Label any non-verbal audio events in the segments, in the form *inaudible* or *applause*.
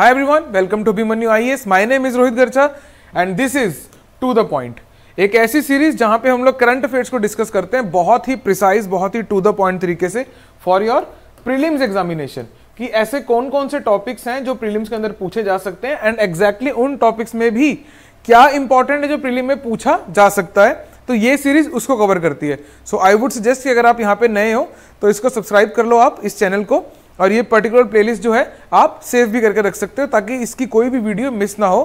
Welcome to welcome to I S e My name is Rohit Garcha and this is to the point एक ऐसी series जहां पे हम लोग करंट अफेयर्स को डिस्कस करते हैं बहुत ही प्रिसाइज बहुत ही टू द पॉइंट तरीके से फॉर योर प्रीलिम्स एग्जामिनेशन कि ऐसे कौन कौन से टॉपिक्स हैं जो प्रीलिम्स के अंदर पूछे जा सकते हैं एंड एग्जैक्टली उन टॉपिक्स में भी क्या इंपॉर्टेंट है जो प्रीलिम में पूछा जा सकता है तो ये सीरीज उसको कवर करती है सो आई वुड सजेस्ट कि अगर आप यहाँ पे नए हो तो इसको सब्सक्राइब कर लो आप इस चैनल को और ये पर्टिकुलर प्लेलिस्ट जो है आप सेव भी करके रख सकते हो ताकि इसकी कोई भी वीडियो मिस ना हो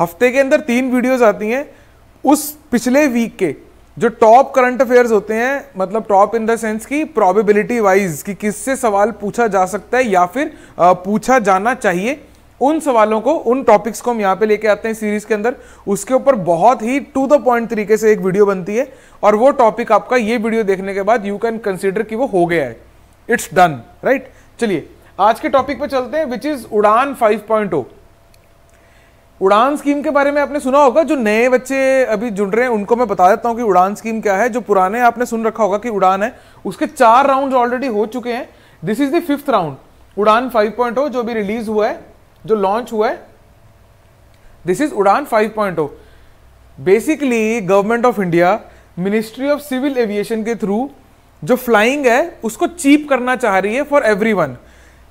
हफ्ते के अंदर तीन वीडियोज़ आती हैं उस पिछले वीक के जो टॉप करंट अफेयर्स होते हैं मतलब टॉप इन द सेंस की प्रोबेबिलिटी वाइज कि किससे सवाल पूछा जा सकता है या फिर पूछा जाना चाहिए उन सवालों को उन टॉपिक्स को हम यहाँ पे लेके आते हैं सीरीज के अंदर उसके ऊपर बहुत ही टू द पॉइंट तरीके से एक वीडियो बनती है और वो टॉपिक आपका ये वीडियो देखने के बाद यू कैन कंसिडर कि वो हो गया है इट्स डन राइट चलिए आज के टॉपिक पे चलते हैं विच इज उड़ान 5.0 उड़ान स्कीम के बारे में आपने सुना होगा जो नए बच्चे अभी जुड़ रहे हैं उनको मैं बता देता हूं कि उड़ान स्कीम क्या है जो पुराने आपने सुन रखा होगा कि उड़ान है उसके चार राउंड ऑलरेडी हो चुके हैं this is the fifth round UDAN 5.0 जो अभी रिलीज हुआ है जो लॉन्च हुआ है this is UDAN 5.0 basically government of India ministry of civil aviation के थ्रू जो फ्लाइंग है उसको चीप करना चाह रही है फॉर एवरी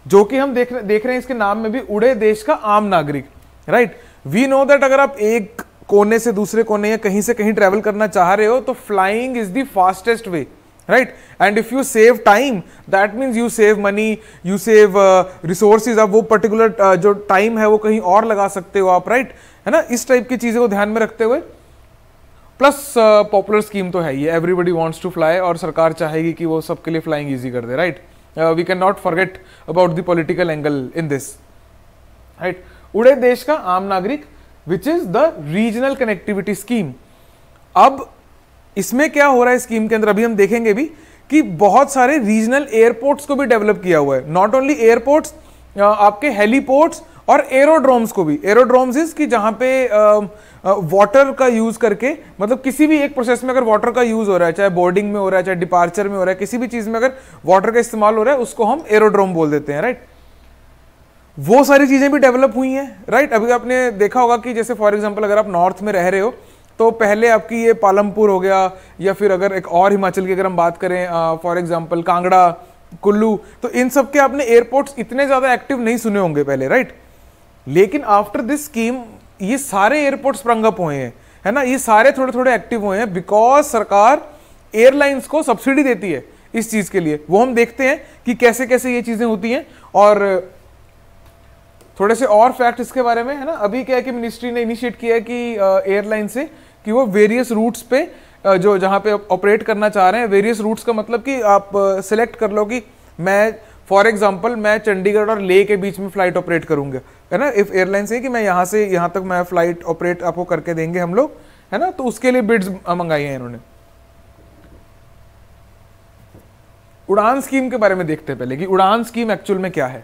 जो कि हम देख देख रहे हैं इसके नाम में भी उड़े देश का आम नागरिक राइट वी नो दैट अगर आप एक कोने से दूसरे कोने या कहीं से कहीं ट्रेवल करना चाह रहे हो तो flying is the fastest way right and if you save time that means you save money you save resources आप वो पर्टिकुलर uh, जो टाइम है वो कहीं और लगा सकते हो आप राइट right? है ना इस टाइप की चीज़ें को ध्यान में रखते हुए प्लस पॉपुलर स्कीम तो है ये एवरीबडी वॉन्ट्स टू फ्लाई और सरकार चाहेगी कि वो सबके लिए फ्लाइंग ईजी कर दे right we can not forget about the political angle in this right उड़े देश का आम नागरिक which is the regional connectivity scheme अब इसमें क्या हो रहा है स्कीम के अंदर अभी हम देखेंगे भी कि बहुत सारे रीजनल एयरपोर्ट्स को भी डेवलप किया हुआ है नॉट ओनली एयरपोर्ट्स आपके हेलीपोर्ट्स और एरोड्रोम्स को भी एरोड्रोम्स इज कि जहाँ पे वाटर का यूज़ करके मतलब किसी भी एक प्रोसेस में अगर वाटर का यूज़ हो रहा है चाहे बोर्डिंग में हो रहा है चाहे डिपार्चर में हो रहा है किसी भी चीज़ में अगर वाटर का इस्तेमाल हो रहा है उसको हम एरोड्रोम बोल देते हैं राइट वो सारी चीज़ें भी डेवलप हुई हैं राइट अभी आपने देखा होगा कि जैसे फॉर एग्जाम्पल अगर आप नॉर्थ में रह रहे हो तो पहले आपकी ये पालमपुर हो गया या फिर अगर एक और हिमाचल की अगर हम बात करें फॉर एग्जाम्पल कांगड़ा कुल्लू तो इन सब के आपने एयरपोर्ट्स इतने ज़्यादा एक्टिव नहीं सुने होंगे पहले राइट right? लेकिन आफ्टर दिस स्कीम ये सारे एयरपोर्ट स्प्रंग अप हुए हैं है ना ये सारे थोड़े थोड़े एक्टिव हुए हैं बिकॉज सरकार एयरलाइंस को सब्सिडी देती है इस चीज़ के लिए वो हम देखते हैं कि कैसे कैसे ये चीज़ें होती हैं और थोड़े से और फैक्ट इसके बारे में है ना अभी क्या है कि मिनिस्ट्री ने इनिशिएट किया है कि एयरलाइन से कि वो वेरियस रूट्स पे जो जहाँ पे ऑपरेट करना चाह रहे हैं वेरियस रूट्स का मतलब कि आप सिलेक्ट कर लो कि मैं फॉर एग्जाम्पल मैं चंडीगढ़ और लेह के बीच में फ्लाइट ऑपरेट करूँगा है ना इफ एयरलाइंस है कि मैं यहाँ से यहाँ तक मैं फ्लाइट ऑपरेट आपको करके देंगे हम लोग है ना तो उसके लिए बिड्स मंगाई हैं इन्होंने उड़ान स्कीम के बारे में देखते हैं पहले कि उड़ान स्कीम एक्चुअल में क्या है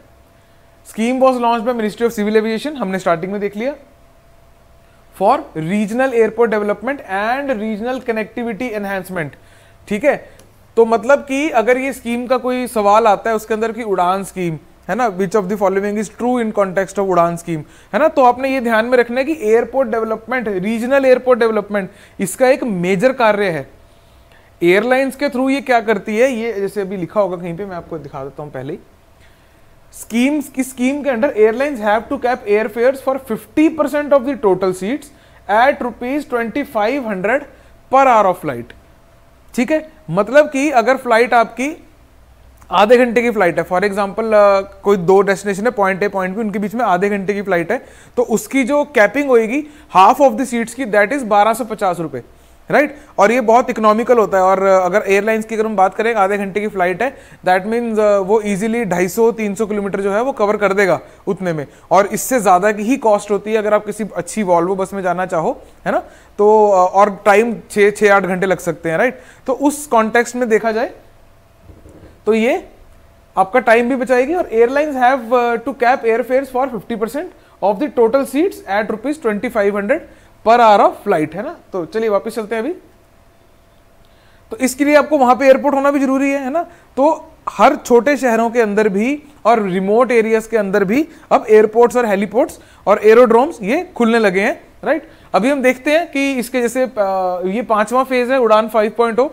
scheme was launch by ministry of civil aviation हमने स्टार्टिंग में देख लिया for regional airport development and regional connectivity enhancement ठीक है तो मतलब कि अगर ये स्कीम का कोई सवाल आता है उसके अंदर की उड़ान स्कीम है ना which of the following is true in context of UDAN scheme है ना तो आपने ये ध्यान में रखना है कि airport development regional airport development इसका एक मेजर कार्य है एयरलाइंस के थ्रू ये क्या करती है ये जैसे अभी लिखा होगा कहीं पे मैं आपको दिखा देता हूँ पहले ही स्कीम्स की स्कीम के under airlines have to cap airfare for 50 percent of the total seats at rupees twenty five hundred per hour of flight ठीक है मतलब कि अगर फ्लाइट आपकी आधे घंटे की फ्लाइट है फॉर एग्जाम्पल कोई दो डेस्टिनेशन है पॉइंट ए पॉइंट भी उनके बीच में आधे घंटे की फ्लाइट है तो उसकी जो कैपिंग होगी हाफ ऑफ द सीट्स की दैट इज बारह सौ पचास रुपये राइट और ये बहुत इकोनॉमिकल होता है और अगर एयरलाइंस की अगर हम बात करें आधे घंटे की फ्लाइट है दैट मीन्स वो इजीली 250 300 किलोमीटर जो है वो कवर कर देगा उतने में और इससे ज़्यादा की ही कॉस्ट होती है अगर आप किसी अच्छी वॉल्वो बस में जाना चाहो है ना तो और टाइम छः छः आठ घंटे लग सकते हैं राइट तो उस कॉन्टेक्स्ट में देखा जाए तो ये आपका टाइम भी बचाएगी और airlines have to cap airfare for fifty percent of the total seats at rupees twenty five hundred per hour of flight है ना तो चलिए वापस चलते हैं अभी तो इसके लिए आपको वहां पे एयरपोर्ट होना भी जरूरी है है ना तो हर छोटे शहरों के अंदर भी और रिमोट एरियाज के अंदर भी अब एयरपोर्ट्स और हेलीपोर्ट्स और एरोड्रोम्स ये खुलने लगे हैं राइट अभी हम देखते हैं कि इसके जैसे uh, ये पांचवा फेज है उड़ान फाइव पॉइंट हो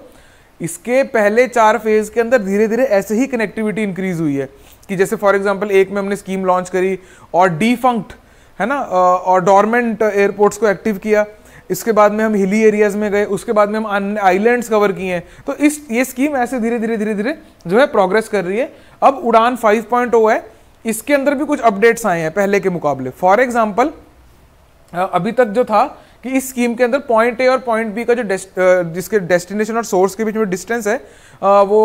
इसके पहले चार फेज के अंदर धीरे धीरे ऐसे ही कनेक्टिविटी इंक्रीज हुई है कि जैसे फॉर एग्जाम्पल एक में हमने स्कीम लॉन्च करी और डिफंक्ट है ना और डॉर्मेंट एयरपोर्ट्स को एक्टिव किया इसके बाद में हम हिली एरियाज में गए उसके बाद में हम आइलैंड्स कवर किए हैं तो इस ये स्कीम ऐसे धीरे धीरे धीरे धीरे जो है प्रोग्रेस कर रही है अब उड़ान 5.0 है इसके अंदर भी कुछ अपडेट्स आए हैं पहले के मुकाबले फॉर एग्जाम्पल अभी तक जो था कि इस स्कीम के अंदर पॉइंट ए और पॉइंट बी का जो डेस्ट, जिसके डेस्टिनेशन और सोर्स के बीच में डिस्टेंस है वो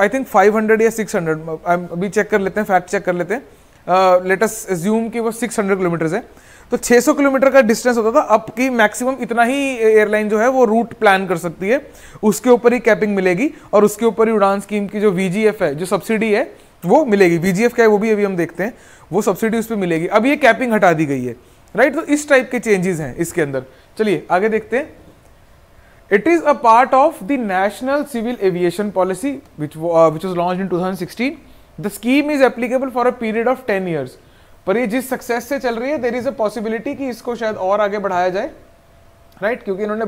आई थिंक 500 या 600 अभी चेक कर लेते हैं फैक्ट चेक कर लेते हैं लेटेस्ट ज्यूम कि वो 600 किलोमीटर है तो 600 किलोमीटर का डिस्टेंस होता था अब की मैक्सिमम इतना ही एयरलाइन जो है वो रूट प्लान कर सकती है उसके ऊपर ही कैपिंग मिलेगी और उसके ऊपर ही उड़ान स्कीम की जो वी है जो सब्सिडी है वो मिलेगी वी क्या है वो भी अभी हम देखते हैं वो सब्सिडी उस पर मिलेगी अब ये कैपिंग हटा दी गई है राइट तो इस टाइप के चेंजेस हैं इसके अंदर चलिए आगे देखते हैं it is a part of the national civil aviation policy which which was launch in to the scheme is applicable for a period of ten years पर ये जिस सक्सेस से चल रही है देर इज अ पॉसिबिलिटी कि इसको शायद और आगे बढ़ाया जाए राइट right? क्योंकि इन्होंने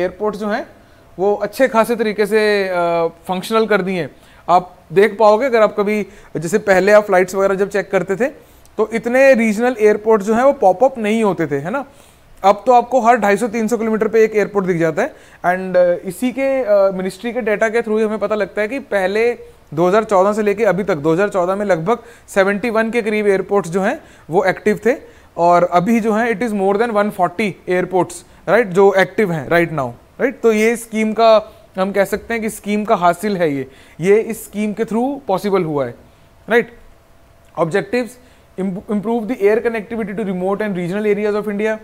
एयरपोर्ट uh, जो हैं वो अच्छे खासे तरीके से फंक्शनल uh, कर दिए हैं आप देख पाओगे अगर आप कभी जैसे पहले आप फ्लाइट्स वगैरह जब चेक करते थे तो इतने रीजनल एयरपोर्ट जो है वो पॉपअप नहीं होते थे है ना अब तो आपको हर 250-300 किलोमीटर पे एक एयरपोर्ट दिख जाता है एंड uh, इसी के मिनिस्ट्री uh, के डेटा के थ्रू हमें पता लगता है कि पहले 2014 से लेके अभी तक 2014 में लगभग 71 के करीब एयरपोर्ट्स जो हैं वो एक्टिव थे और अभी जो है it is more than 140 airports right जो एक्टिव हैं राइट नाउ राइट तो ये स्कीम का हम कह सकते हैं कि स्कीम का हासिल है ये ये इस स्कीम के थ्रू पॉसिबल हुआ है right right? Objectives improve the air connectivity to remote and regional areas of India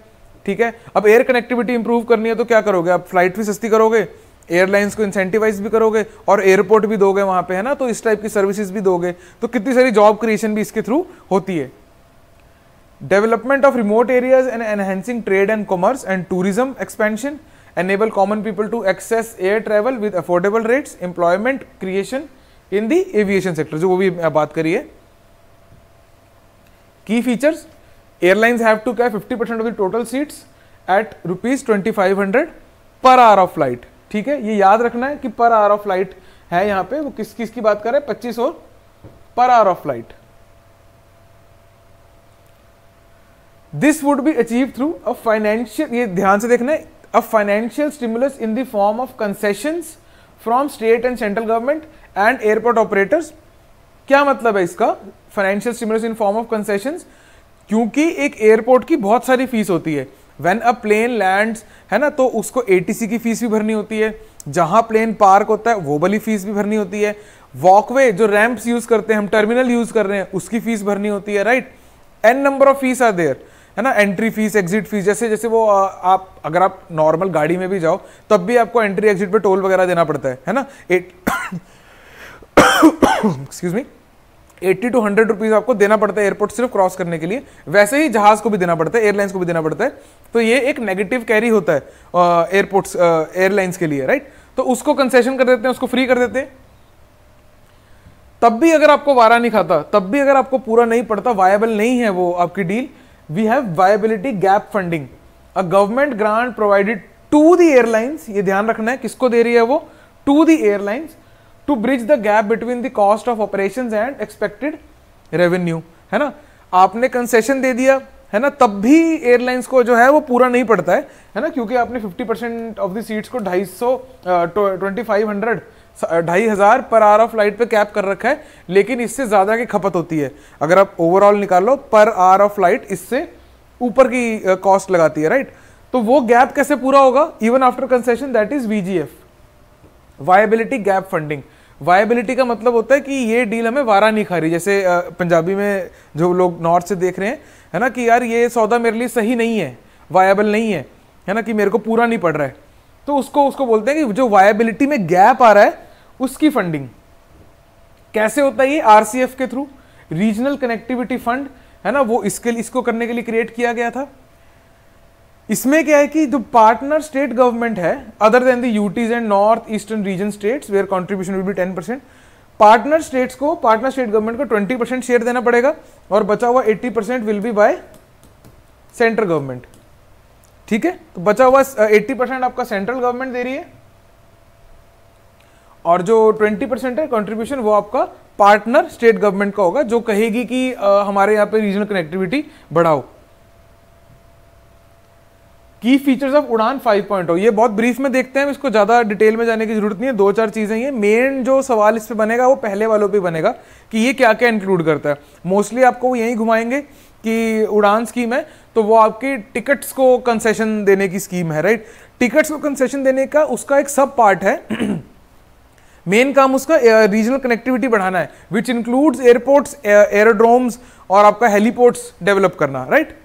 ठीक है अब एयर कनेक्टिविटी इंप्रूव करनी है तो क्या करोगे आप फ्लाइट भी सस्ती करोगे एयरलाइंस को इंसेंटिवाइज भी करोगे और एयरपोर्ट भी दोगे वहां पे है ना तो इस टाइप की सर्विसेज भी दोगे तो कितनी सारी जॉब क्रिएशन भी इसके थ्रू होती है development of remote areas and enhancing trade and commerce and tourism expansion enable common people to access air travel with affordable rates employment creation in the aviation sector जो वो भी बात करिए Key features airlines have to cover 50% total seats at rupees twenty five hundred per hour of flight ठीक है ये याद रखना है कि पर आवर ऑफ फ्लाइट है यहां पे वो किस किस की बात करें पच्चीस और per hour of flight this would be achieve through a financial ये ध्यान से देखना है a financial stimulus in the form of concession from state and central government and airport operators क्या मतलब है इसका financial stimulus in form of concession क्योंकि एक एयरपोर्ट की बहुत सारी फीस होती है वेन अ प्लेन लैंड है ना तो उसको ए की फीस भी भरनी होती है जहां प्लेन पार्क होता है वो वाली फीस भी भरनी होती है वॉकवे जो रैंप्स यूज करते हैं हम टर्मिनल यूज कर रहे हैं उसकी फीस भरनी होती है right an number of fees are there है ना एंट्री फीस एग्जिट फीस जैसे जैसे वो आप अगर आप नॉर्मल गाड़ी में भी जाओ तब भी आपको एंट्री एग्जिट पे टोल वगैरह देना पड़ता है है ना excuse me *coughs* eighty two hundred rupees आपको देना पड़ता है एयरपोर्ट सिर्फ क्रॉस करने के लिए वैसे ही जहाज़ को भी देना पड़ता है एयरलाइंस को भी देना पड़ता है तो ये एक नेगेटिव कैरी होता है एयरपोर्ट्स एयरलाइंस के लिए राइट तो उसको कंसेशन कर देते हैं उसको फ्री कर देते हैं तब भी अगर आपको वारा नहीं खाता तब भी अगर आपको पूरा नहीं पड़ता वायबल नहीं है वो आपकी deal we have viability gap funding a government grant provided to the airlines ये ध्यान रखना है किसको दे रही है वो to the airlines to bridge the gap between the cost of operation and expected revenue है ना आपने कंसेशन दे दिया है ना तब भी एयरलाइंस को जो है वो पूरा नहीं पड़ता है है ना क्योंकि आपने 50 परसेंट ऑफ द सीट्स को ढाई सौ ट्वेंटी फाइव हंड्रेड ढाई हज़ार पर आर ऑफ फ्लाइट पे कैप कर रखा है लेकिन इससे ज़्यादा की खपत होती है अगर आप ओवरऑल निकालो पर आर ऑफ फ्लाइट इससे ऊपर की कॉस्ट लगाती है राइट तो वो गैप कैसे पूरा होगा even after concession that is we viability gap funding viability का मतलब होता है कि ये डील हमें वारा नहीं खा रही जैसे पंजाबी में जो लोग नॉर्थ से देख रहे हैं है ना कि यार ये सौदा मेरे लिए सही नहीं है वायबल नहीं है है ना कि मेरे को पूरा नहीं पड़ रहा है तो उसको उसको बोलते हैं कि जो वायबिलिटी में गैप आ रहा है उसकी फंडिंग कैसे होता है ये आर के थ्रू रीजनल कनेक्टिविटी फंड है ना वो इसके इसको करने के लिए क्रिएट किया गया था इसमें क्या है कि जो पार्टनर स्टेट गवर्नमेंट है other than the UTs and north eastern region states where contribution will be ten percent partner states को पार्टनर स्टेट गवर्नमेंट को ट्वेंटी परसेंट शेयर देना पड़ेगा और बचा हुआ eighty percent will be by central government ठीक है तो बचा हुआ एट्टी परसेंट आपका सेंट्रल गवर्नमेंट दे रही है और जो ट्वेंटी परसेंट है कॉन्ट्रीब्यूशन वो आपका पार्टनर स्टेट गवर्नमेंट का होगा जो कहेगी कि आ, हमारे यहाँ पे रीजनल कनेक्टिविटी बढ़ाओ की फीचर्स ऑफ उड़ान 5.0 ये बहुत ब्रीफ में देखते हैं इसको ज़्यादा डिटेल में जाने की जरूरत नहीं है दो चार चीज़ें ये मेन जो सवाल इस पे बनेगा वो पहले वालों पे बनेगा कि ये क्या क्या इंक्लूड करता है मोस्टली आपको यही घुमाएंगे कि उड़ान स्कीम है तो वो आपकी टिकट्स को कंसेशन देने की स्कीम है राइट टिकट्स को कंसेशन देने का उसका एक सब पार्ट है मेन *clears throat* काम उसका रीजनल कनेक्टिविटी बढ़ाना है विच इंक्लूड्स एयरपोर्ट्स एयरोड्रोम्स और आपका हेलीपोर्ट्स डेवलप करना राइट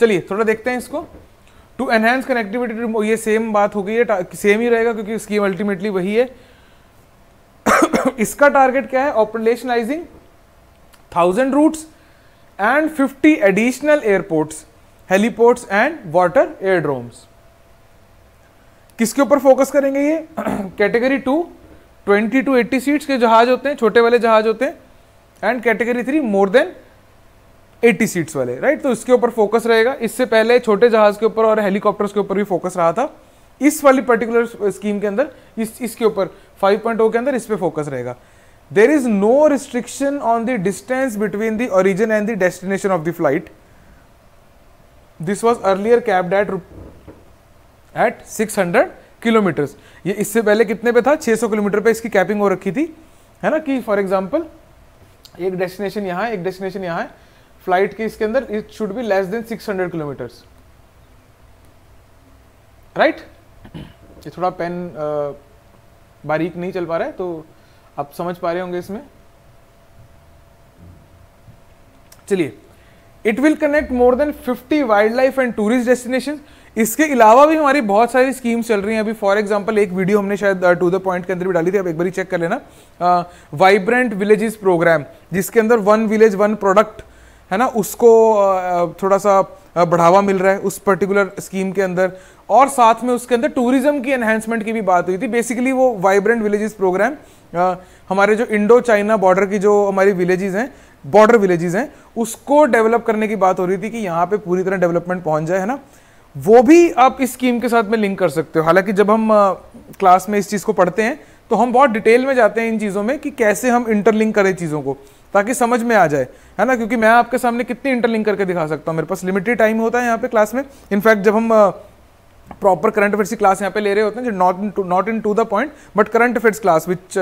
चलिए थोड़ा देखते हैं इसको टू एनहेंस कनेक्टिविटी टू ये सेम बात हो गई है सेम ही रहेगा क्योंकि स्कीम अल्टीमेटली वही है *coughs* इसका टारगेट क्या है operationalising thousand routes and fifty additional airports heliports and water aerodromes किसके ऊपर फोकस करेंगे ये category two twenty to eighty seats के जहाज होते हैं छोटे वाले जहाज होते हैं and category three more than 80 seats वाले राइट तो इसके ऊपर फोकस रहेगा इससे पहले छोटे जहाज के ऊपर और हेलीकॉप्टर्स के ऊपर भी फोकस रहा था इस वाली पर्टिकुलर स्कीम uh, के अंदर इस इसके ऊपर 5.0 के अंदर इस पर फोकस रहेगा there is no restriction on the distance between the origin and the destination of the flight this was earlier capped at six hundred kilometre ये इससे पहले कितने पे था छह सौ किलोमीटर पे इसकी कैपिंग हो रखी थी है ना कि फॉर एग्जाम्पल एक डेस्टिनेशन यहाँ है एक डेस्टिनेशन यहाँ है फ्लाइट के इसके अंदर it should be less than 600 kilometres right ये थोड़ा पेन बारीक नहीं चल पा रहा है तो आप समझ पा रहे होंगे इसमें चलिए it will connect more than 50 wildlife and tourist destination इसके अलावा भी हमारी बहुत सारी स्कीम्स चल रही हैं अभी फॉर एग्जांपल एक वीडियो हमने शायद टू द पॉइंट के अंदर भी डाली थी आप एक बार चेक कर लेना वाइब्रेंट विलेजेस प्रोग्राम जिसके अंदर वन विलेज वन प्रोडक्ट है ना उसको थोड़ा सा बढ़ावा मिल रहा है उस पर्टिकुलर स्कीम के अंदर और साथ में उसके अंदर टूरिज्म की एनहेंसमेंट की भी बात हुई थी बेसिकली वो वाइब्रेंट विलेजेस प्रोग्राम हमारे जो इंडो चाइना बॉर्डर की जो हमारी विलेजेस हैं बॉर्डर विलेजेस हैं उसको डेवलप करने की बात हो रही थी कि यहाँ पे पूरी तरह डेवलपमेंट पहुँच जाए है ना वो भी आप इस स्कीम के साथ में लिंक कर सकते हो हालांकि जब हम क्लास में इस चीज़ को पढ़ते हैं तो हम बहुत डिटेल में जाते हैं इन चीज़ों में कि कैसे हम इंटरलिंक करें चीज़ों को ताकि समझ में आ जाए है ना क्योंकि मैं आपके सामने कितनी इंटरलिंक करके दिखा सकता हूँ मेरे पास लिमिटेड टाइम होता है यहाँ पे क्लास में इनफैक्ट जब हम प्रॉपर करंट अफेयर्स की क्लास यहाँ पे ले रहे होते हैं not not in to the point but current affairs class which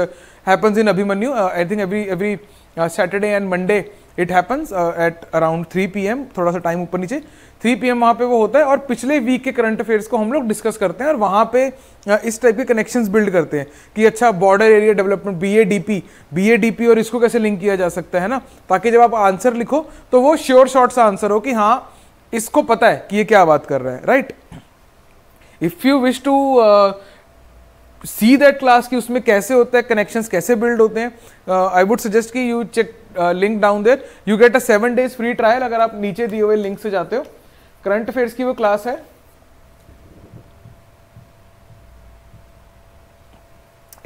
happens in Abhimanyu I think every every Saturday and Monday it happens at around P M थोड़ा सा टाइम ऊपर नीचे थ्री पी वहाँ पे वो होता है और पिछले वीक के करंट अफेयर्स को हम लोग डिस्कस करते हैं और वहाँ पे uh, इस टाइप के कनेक्शन बिल्ड करते हैं कि अच्छा border area development B A D P B A D P और इसको कैसे लिंक किया जा सकता है ना ताकि जब आप आंसर लिखो तो वो श्योर शॉर्ट सा आंसर हो कि हाँ इसको पता है कि ये क्या बात कर रहे हैं right if you wish to see that class की उसमें कैसे होता है कनेक्शन कैसे बिल्ड होते हैं आई वुड सजेस्ट कि you check link down there you get a seven days free trial अगर आप नीचे दिए हुए लिंक से जाते हो करंट अफेयर्स की वो क्लास है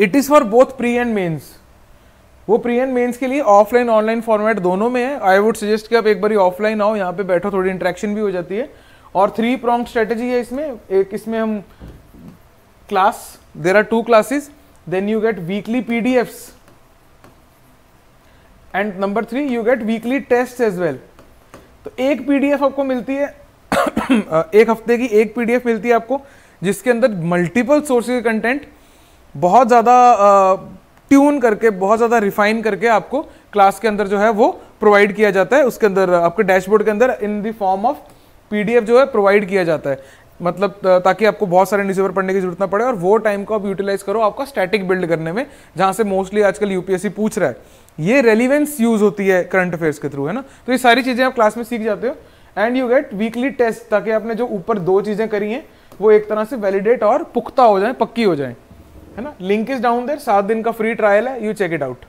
it is for both pre and mains वो प्री एंड मेन्स के लिए ऑफलाइन ऑनलाइन फॉर्मेट दोनों में है आई वुड सजेस्ट कि आप एक बार ऑफलाइन आओ यहाँ पे बैठो थोड़ी इंट्रैक्शन भी हो जाती है और थ्री प्रॉन्ग स्ट्रेटेजी है इसमें एक इसमें हम class there are two classes then you get weekly pdfs and number three you get weekly test as well तो एक पीडीएफ आपको मिलती है *coughs* एक हफ्ते की एक पीडीएफ मिलती है आपको जिसके अंदर मल्टीपल सोर्सेज कंटेंट बहुत ज़्यादा ट्यून करके बहुत ज़्यादा रिफाइन करके आपको क्लास के अंदर जो है वो प्रोवाइड किया जाता है उसके अंदर आपके डैशबोर्ड के अंदर in the form of PDF जो है प्रोवाइड किया जाता है मतलब ताकि आपको बहुत सारे न्यूज़पेपर पढ़ने की जरूरत ना पड़े और वो टाइम को आप यूटिलाइज करो आपका स्टैटिक बिल्ड करने में जहाँ से मोस्टली आजकल यूपीएससी पूछ रहा है ये रेलिवेंस यूज होती है करंट अफेयर्स के थ्रू है ना तो ये सारी चीज़ें आप क्लास में सीख जाते हो and you get weekly test ताकि आपने जो ऊपर दो चीज़ें करी हैं वो एक तरह से वैलिडेट और पुख्ता हो जाए पक्की हो जाए है ना लिंक इज डाउन देर सात दिन का फ्री ट्रायल है यू चेक इट आउट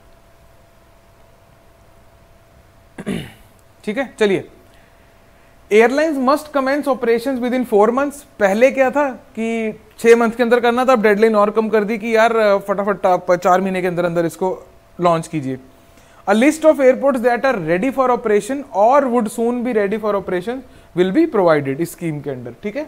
ठीक है चलिए airlines must commence operations within four months पहले क्या था कि छः मंथ के अंदर करना था अब डेडलाइन और कम कर दी कि यार फटाफट आप चार महीने के अंदर अंदर इसको लॉन्च कीजिए a list of airports that are ready for operation और would soon be ready for operation will be provided इस स्कीम के अंदर ठीक है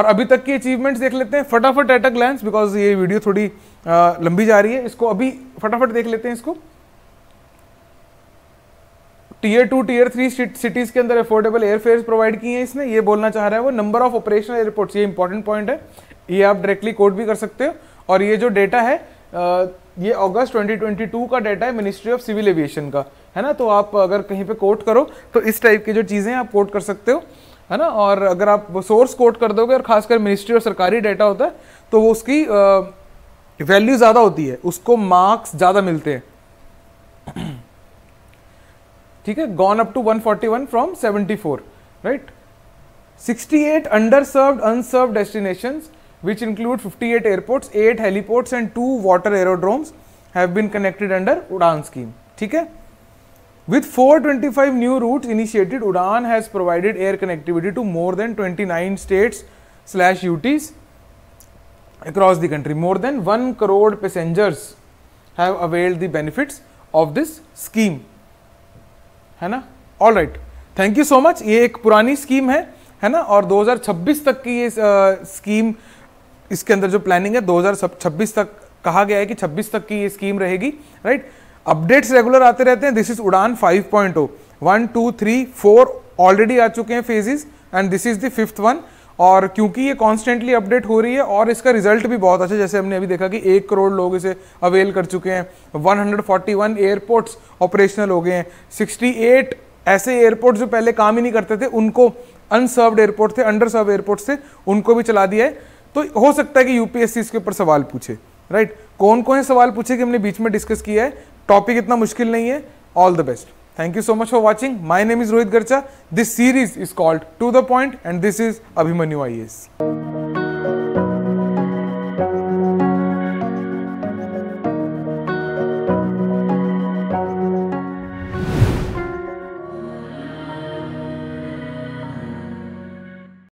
और अभी तक की अचीवमेंट्स देख लेते हैं फटाफट एट अ ग्लैंस बिकॉज ये वीडियो थोड़ी आ, लंबी जा रही है इसको अभी फटाफट देख लेते हैं इसको tier two tier three cities के अंदर अफोर्डेबल एयरफेयर प्रोवाइड किए हैं इसने ये बोलना चाह रहा है वो नंबर ऑफ ऑपरेशनल एयरपोर्ट्स ये इंपॉर्टेंट पॉइंट है ये आप डायरेक्टली कोड भी कर सकते हो और ये जो डेटा है ये अगस्त 2022 का डेटा है मिनिस्ट्री ऑफ सिविल एविएशन का है ना तो आप अगर कहीं पे कोट करो तो इस टाइप की जो चीज़ें आप कोट कर सकते हो है ना और अगर आप सोर्स कोट कर दोगे और खासकर मिनिस्ट्री और सरकारी डेटा होता है तो वो उसकी वैल्यू ज़्यादा होती है उसको मार्क्स ज़्यादा मिलते हैं ठीक gone up to 141 from 74 right? 68 underserved unserved destinations which include 58 airports 8 heliports and 2 water aerodromes have been connected under udan scheme theek with 425 new routes initiated udan has provided air connectivity to more than 29 states slash uts across the country more than 1 crore passengers have availed the benefits of this scheme है ना all right thank you so much ये एक पुरानी scheme है है ना और 2026 तक की ये स्कीम इसके अंदर जो प्लानिंग है 2026 तक कहा गया है कि 26 तक की ये स्कीम रहेगी राइट अपडेट्स रेगुलर आते रहते हैं this is UDAN 5.0 point O one two three four already आ चुके हैं phases and this is the fifth one और क्योंकि ये कॉन्स्टेंटली अपडेट हो रही है और इसका रिजल्ट भी बहुत अच्छा जैसे हमने अभी देखा कि एक करोड़ लोग इसे अवेल कर चुके हैं 141 एयरपोर्ट्स ऑपरेशनल हो गए हैं 68 ऐसे एयरपोर्ट जो पहले काम ही नहीं करते थे उनको अनसर्व्ड एयरपोर्ट थे अंडर सर्व एयरपोर्ट्स थे उनको भी चला दिया है तो हो सकता है कि यूपीएससी इसके ऊपर सवाल पूछे राइट कौन कौन है सवाल पूछे कि हमने बीच में डिस्कस किया है टॉपिक इतना मुश्किल नहीं है all the best Thank you so much for watching. My name is Rohit Garcha. This series is called To The Point and this is Abhimanyu IAS.